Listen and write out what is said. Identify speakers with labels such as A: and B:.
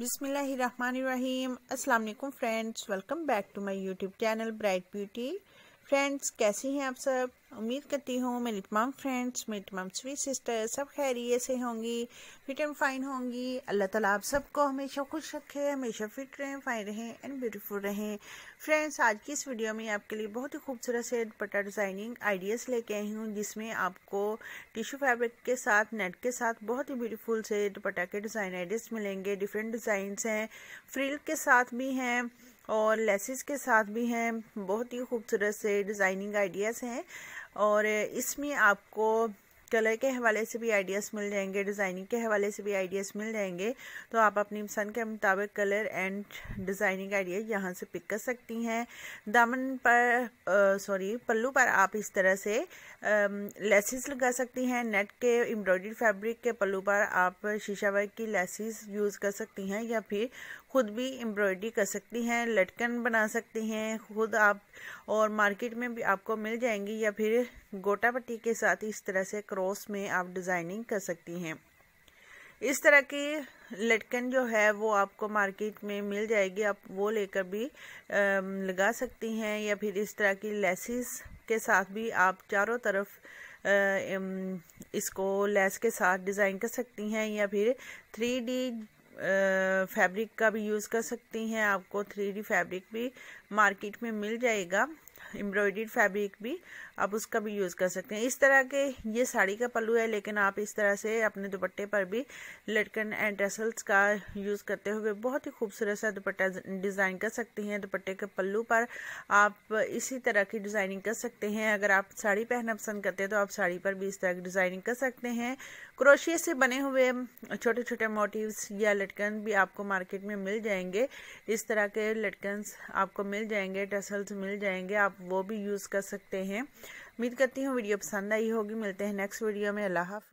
A: Bismillahirrahmanirrahim. Assalamu alaikum friends. Welcome back to my YouTube channel Bright Beauty. Friends कैसे हैं आप सब उम्मीद करती हूँ मेरी तमाम फ्रेंड्स मेरी तमाम स्वीट सिस्टर सब खैरियत से होंगी फिट एंड फाइन होंगी अल्लाह ताला आप सबको हमेशा खुश रखे हमेशा फिट रहें फाइन रहें एंड ब्यूटीफुल रहें फ्रेंड्स आज की इस वीडियो में आपके लिए बहुत ही खूबसूरत से दुपट्टा डिज़ाइनिंग आइडियाज़ लेके आई हूँ जिसमें आपको टिश्यू फैब्रिक के साथ नेट के साथ बहुत ही ब्यूटीफुल से दुपट्टा के डिज़ाइन आइडियाज़ मिलेंगे डिफरेंट डिजाइन हैं फ्रिल के साथ भी हैं और लेसिस के साथ भी हैं बहुत ही खूबसूरत से डिज़ाइनिंग आइडियाज़ हैं और इसमें आपको कलर के हवाले से भी आइडियाज़ मिल जाएंगे डिज़ाइनिंग के हवाले से भी आइडियाज़ मिल जाएंगे तो आप अपनी पसंद के मुताबिक कलर एंड डिज़ाइनिंग आइडिया यहाँ से पिक कर सकती हैं दामन पर सॉरी पल्लू पर आप इस तरह से लेसिस लगा सकती हैं नेट के एम्ब्रॉयडरी फैब्रिक के पल्लू पर आप शीशा वर्क की लेसिस यूज़ कर सकती हैं या फिर खुद भी एम्ब्रॉयडरी कर सकती हैं लटकन बना सकती हैं खुद आप और मार्केट में भी आपको मिल जाएंगी या फिर गोटा पट्टी के साथ इस तरह से क्रॉस में आप डिज़ाइनिंग कर सकती हैं इस तरह की लटकन जो है वो आपको मार्केट में मिल जाएगी आप वो लेकर भी लगा सकती हैं या फिर इस तरह की लेसिस के साथ भी आप चारों तरफ इसको लेस के साथ डिज़ाइन कर सकती हैं या फिर थ्री डी फैब्रिक का भी यूज़ कर सकती हैं आपको थ्री डी फैब्रिक भी मार्केट में मिल जाएगा एम्ब्रॉयडरी फैब्रिक भी आप उसका भी यूज़ कर सकते हैं इस तरह के ये साड़ी का पल्लू है लेकिन आप इस तरह से अपने दुपट्टे पर भी लटकन एंड टसल्स का यूज़ करते हुए बहुत ही खूबसूरत सा दुपट्टा डिज़ाइन कर सकते हैं दुपट्टे के पल्लू पर आप इसी तरह की डिज़ाइनिंग कर सकते हैं अगर आप साड़ी पहनना पसंद करते हैं तो आप साड़ी पर भी इस तरह की डिज़ाइनिंग कर सकते हैं क्रोशिया से बने हुए छोटे छोटे मोटिव या लटकन भी आपको मार्केट में मिल जाएंगे इस तरह के लटकन आपको मिल जाएंगे टसल्स मिल जाएंगे आप वो भी यूज़ कर सकते हैं उम्मीद करती हूँ वीडियो पसंद आई होगी मिलते हैं नेक्स्ट वीडियो में अल्लाह हाफ